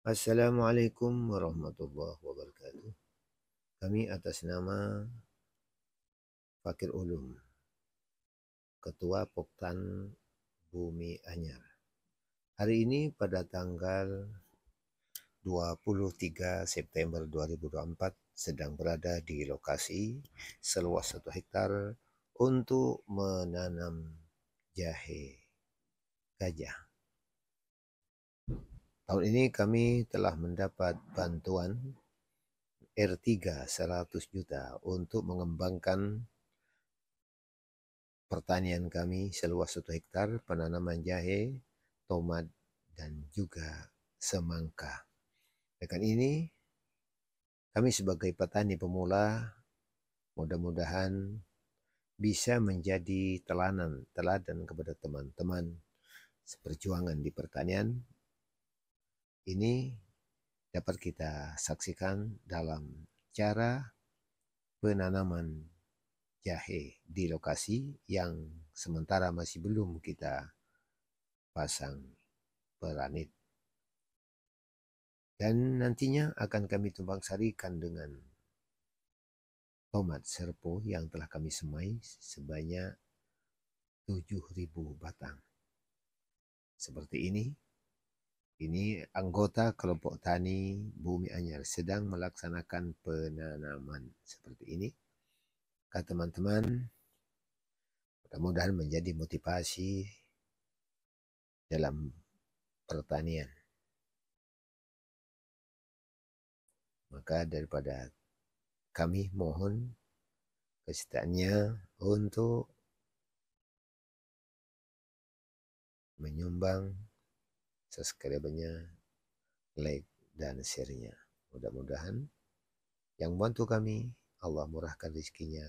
Assalamualaikum warahmatullahi wabarakatuh. Kami atas nama Fakir Ulum, Ketua Poktan Bumi Anyar. Hari ini pada tanggal 23 September 2024 sedang berada di lokasi seluas satu hektar untuk menanam jahe gajah. Tahun ini kami telah mendapat bantuan R3 100 juta untuk mengembangkan pertanian kami seluas satu hektar penanaman jahe, tomat, dan juga semangka. Dengan ini, kami sebagai petani pemula mudah-mudahan bisa menjadi telanan, teladan kepada teman-teman seperjuangan di pertanian ini dapat kita saksikan dalam cara penanaman jahe di lokasi yang sementara masih belum kita pasang peranit. Dan nantinya akan kami tumbang sarikan dengan tomat serpo yang telah kami semai sebanyak 7.000 batang. Seperti ini ini anggota kelompok tani Bumi Anyar sedang melaksanakan penanaman seperti ini. Kata teman-teman, mudah-mudahan menjadi motivasi dalam pertanian. Maka daripada kami mohon kesetiaannya untuk menyumbang subscribe-nya, like, dan share-nya. Mudah-mudahan yang membantu kami, Allah murahkan rezekinya,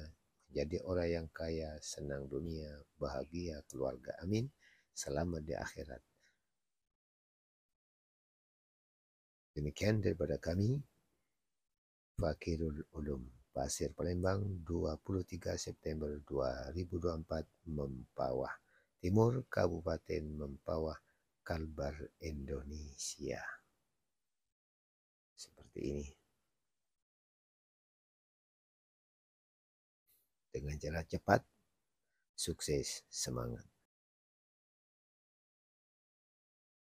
menjadi orang yang kaya, senang dunia, bahagia, keluarga. Amin. Selamat di akhirat. Demikian daripada kami, Fakirul Ulum, Pasir Palembang, 23 September 2024, Mempawah, Timur Kabupaten Mempawah, Kalbar Indonesia. Seperti ini. Dengan cara cepat, sukses, semangat.